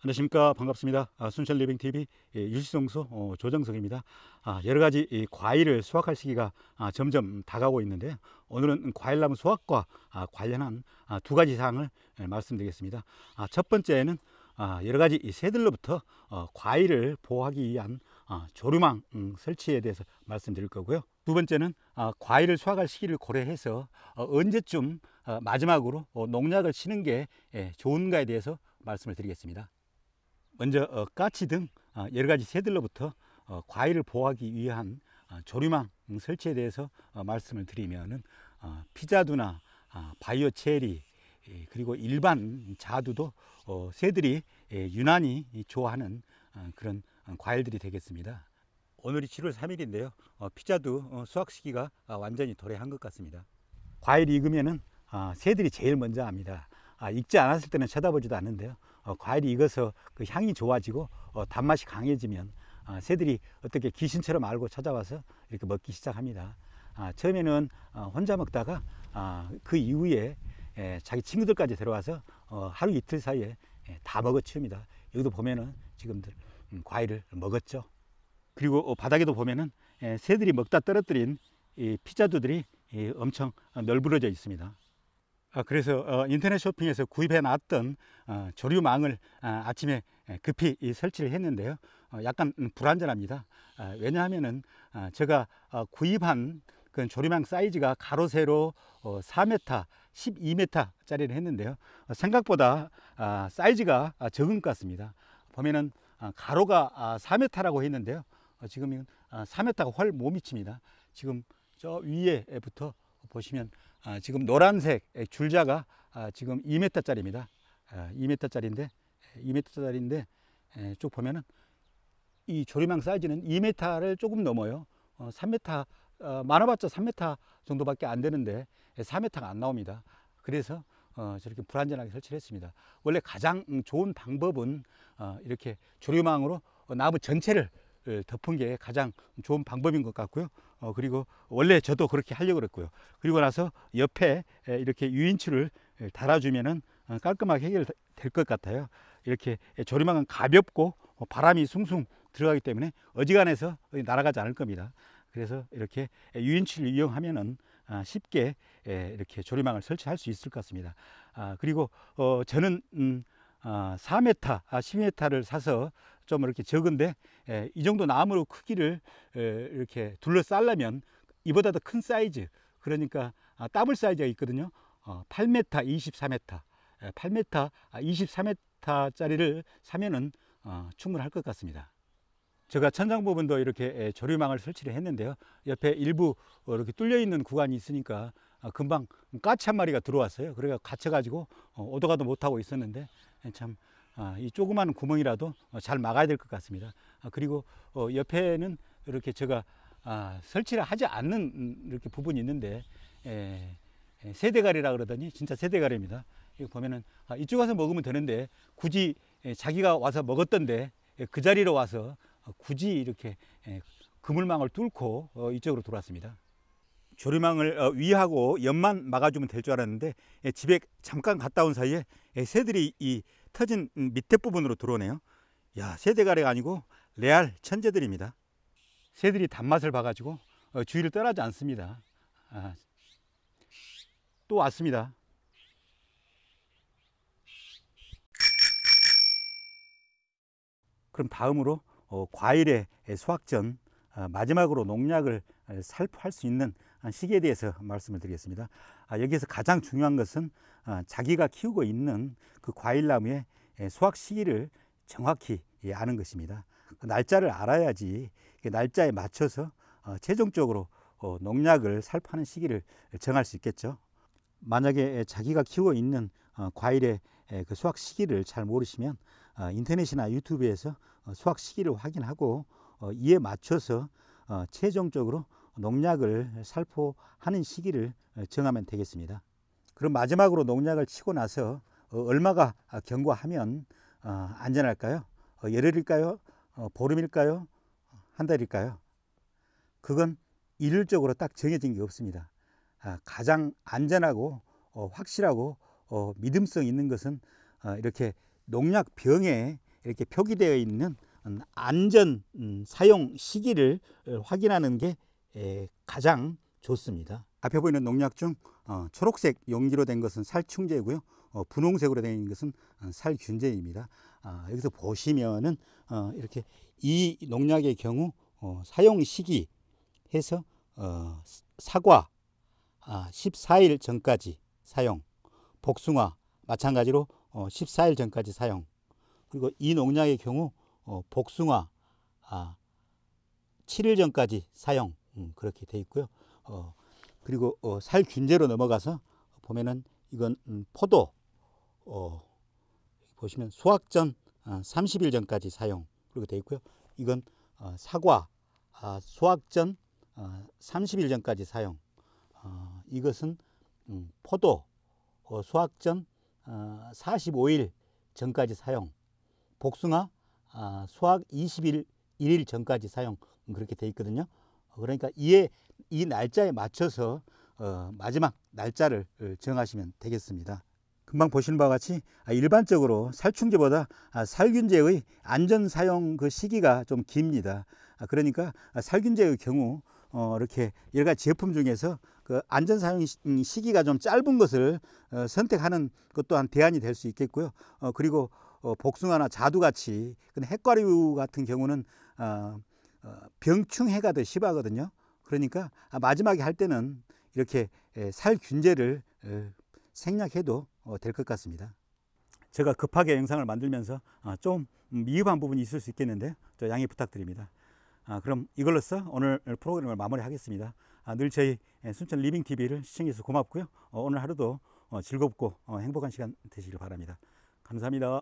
안녕하십니까 반갑습니다 아, 순천 리빙 TV 예, 유시성수 어, 조정석입니다 아, 여러 가지 과일을 수확할 시기가 아, 점점 다가오고 있는데 오늘은 과일나무 수확과 아, 관련한 아, 두 가지 사항을 예, 말씀드리겠습니다 아, 첫 번째는 아, 여러 가지 새들로부터 어, 과일을 보호하기 위한 아, 조류망 음, 설치에 대해서 말씀드릴 거고요 두 번째는 아, 과일을 수확할 시기를 고려해서 어, 언제쯤 어, 마지막으로 어, 농약을 치는 게 예, 좋은가에 대해서 말씀을 드리겠습니다 먼저 어, 까치 등 어, 여러 가지 새들로부터 어, 과일을 보호하기 위한 어, 조류망 설치에 대해서 어, 말씀을 드리면은 어, 피자두나 어, 바이오 체리 예, 그리고 일반 자두도 어, 새들이 예, 유난히 좋아하는 어, 그런 과일들이 되겠습니다. 오늘이 7월 3일인데요. 어, 피자두 어, 수확 시기가 아, 완전히 도래한 것 같습니다. 과일이 익으면은 아, 새들이 제일 먼저 합니다. 아, 익지 않았을 때는 쳐다보지도 않는데요. 어, 과일이 익어서 그 향이 좋아지고 어, 단맛이 강해지면 어, 새들이 어떻게 귀신처럼 알고 찾아와서 이렇게 먹기 시작합니다. 아, 처음에는 어, 혼자 먹다가 아, 그 이후에 에, 예, 자기 친구들까지 들어와서 어, 하루 이틀 사이에 에, 예, 다 먹어치웁니다. 여기도 보면은 지금들 음, 과일을 먹었죠. 그리고 어, 바닥에도 보면은 에, 예, 새들이 먹다 떨어뜨린 이 피자두들이 엄청 널브러져 있습니다. 아, 그래서 어, 인터넷 쇼핑에서 구입해 놨던 어, 조류망을 아, 아침에 예, 급히 설치를 했는데요 어, 약간 불안전합니다 아, 왜냐하면은 제가 구입한 그 조류망 사이즈가 가로 세로 4m 12m 짜리를 했는데요 생각보다 사이즈가 적은 것 같습니다 보면은 가로가 4m라고 했는데요 지금 4m가 훨못 미칩니다 지금 저 위에부터 보시면 아, 지금 노란색 줄자가 아, 지금 2m 짜리입니다 2m 아, 짜리인데 2m 짜리인데 쭉 보면은 이조류망 사이즈는 2m를 조금 넘어요 3m 어, 어, 많아봤자 3m 정도밖에 안 되는데 4m가 안 나옵니다 그래서 어, 저렇게 불안전하게 설치를 했습니다. 원래 가장 좋은 방법은 어, 이렇게 조류망으로 나무 전체를 어, 덮은 게 가장 좋은 방법인 것 같고요. 어, 그리고 원래 저도 그렇게 하려고 그랬고요. 그리고 나서 옆에 이렇게 유인추를 달아주면은 어, 깔끔하게 해결될 것 같아요. 이렇게 조리망은 가볍고 어, 바람이 숭숭 들어가기 때문에 어지간해서 날아가지 않을 겁니다. 그래서 이렇게 유인치를 이용하면은 아, 쉽게 이렇게 조리망을 설치할 수 있을 것 같습니다. 아, 그리고 어, 저는 4m, 음, 10m를 아, 사서 좀 이렇게 적은데 예, 이 정도 나무로 크기를 예, 이렇게 둘러싸려면 이보다 더 큰 사이즈 그러니까 아, 더블 사이즈가 있거든요 어, 8m, 24m 8m, 24m 짜리를 사면은 어, 충분할 것 같습니다 제가 천장 부분도 이렇게 예, 조류망을 설치를 했는데요 옆에 일부 이렇게 뚫려 있는 구간이 있으니까 아, 금방 까치 한 마리가 들어왔어요 그래가 갇혀 가지고 어, 오도가도 못하고 있었는데 예, 참 아, 이 조그만 구멍이라도 어, 잘 막아야 될 것 같습니다. 아, 그리고 어, 옆에는 이렇게 제가 아, 설치를 하지 않는 음, 이렇게 부분이 있는데 세대가리라 그러더니 진짜 세대가리입니다. 이거 보면은 이쪽 와서 먹으면 되는데 굳이 자기가 와서 먹었던데 그 자리로 와서 어, 굳이 이렇게 그물망을 뚫고 이쪽으로 돌아왔습니다 조류망을 어, 위하고 옆만 막아주면 될 줄 알았는데 예, 집에 잠깐 갔다 온 사이에 예, 새들이 이 터진 밑에 부분으로 들어오네요. 야 새대가리가 아니고 레알 천재들입니다. 새들이 단맛을 봐가지고 어, 주위를 떠나지 않습니다. 아, 또 왔습니다. 그럼 다음으로 어, 과일의 예, 수확전 어, 마지막으로 농약을 살포할 수 있는 아, 시기에 대해서 말씀을 드리겠습니다. 아, 여기서 가장 중요한 것은 아, 자기가 키우고 있는 그 과일나무의 수확 시기를 정확히 예, 아는 것입니다. 그 날짜를 알아야지 그 날짜에 맞춰서 어, 최종적으로 어, 농약을 살포하는 시기를 정할 수 있겠죠. 만약에 자기가 키워 있는 과일의 그 수확 시기를 잘 모르시면 인터넷이나 유튜브에서 수확 시기를 확인하고 어, 이에 맞춰서 어, 최종적으로 농약을 살포하는 시기를 어, 정하면 되겠습니다. 그럼 마지막으로 농약을 치고 나서 얼마가 경과하면 안전할까요? 열흘일까요? 보름일까요? 한 달일까요? 그건 일률적으로 딱 정해진 게 없습니다. 아, 가장 안전하고 확실하고 믿음성 있는 것은 이렇게 농약 병에 이렇게 표기되어 있는 음, 안전 음, 사용 시기를 어, 확인하는 게 가장 좋습니다. 앞에 보이는 농약 중 어, 초록색 용기로 된 것은 살충제고요. 어, 분홍색으로 된 것은 살균제입니다. 아, 여기서 보시면은 이렇게 이 농약의 경우 사용 시기 해서 사과 14일 아, 전까지 사용, 복숭아 마찬가지로 14일 전까지 사용, 그리고 이 농약의 경우 어, 복숭아 아, 7일 전까지 사용 음, 그렇게 돼 있고요. 어, 그리고 어, 살균제로 넘어가서 보면은 이건 음, 포도 어, 보시면 소확전 어, 아, 30일 전까지 사용 그렇게 돼 있고요. 이건 어, 사과 아, 소확전 어, 30일 전까지 사용 어, 이것은 음, 포도 어, 소확전 어, 45일 전까지 사용 복숭아 아, 수확 20일 1일 전까지 사용 음, 그렇게 돼 있거든요. 어, 그러니까 이에 이 날짜에 맞춰서 어, 마지막 날짜를 어, 정하시면 되겠습니다. 금방 보시는 바와 같이 아, 일반적으로 살충제보다 아, 살균제의 안전 사용 그 시기가 좀 깁니다. 아, 그러니까 살균제의 경우 어, 이렇게 여러 가지 제품 중에서 그 안전 사용 음, 시기가 좀 짧은 것을 어, 선택하는 것 또한 대안이 될 수 있겠고요. 어, 그리고 어, 복숭아나 자두같이 근데 핵과류 같은 경우는 어, 어, 병충해가 더 심하거든요. 그러니까 아, 마지막에 할 때는 이렇게 살균제를 생략해도 될 것 같습니다. 제가 급하게 영상을 만들면서 아, 좀 미흡한 부분이 있을 수 있겠는데 양해 부탁드립니다. 아, 그럼 이걸로써 오늘 프로그램을 마무리하겠습니다. 늘 저희 순천 리빙TV를 시청해주셔서 고맙고요. 오늘 하루도 즐겁고 행복한 시간 되시길 바랍니다. 감사합니다.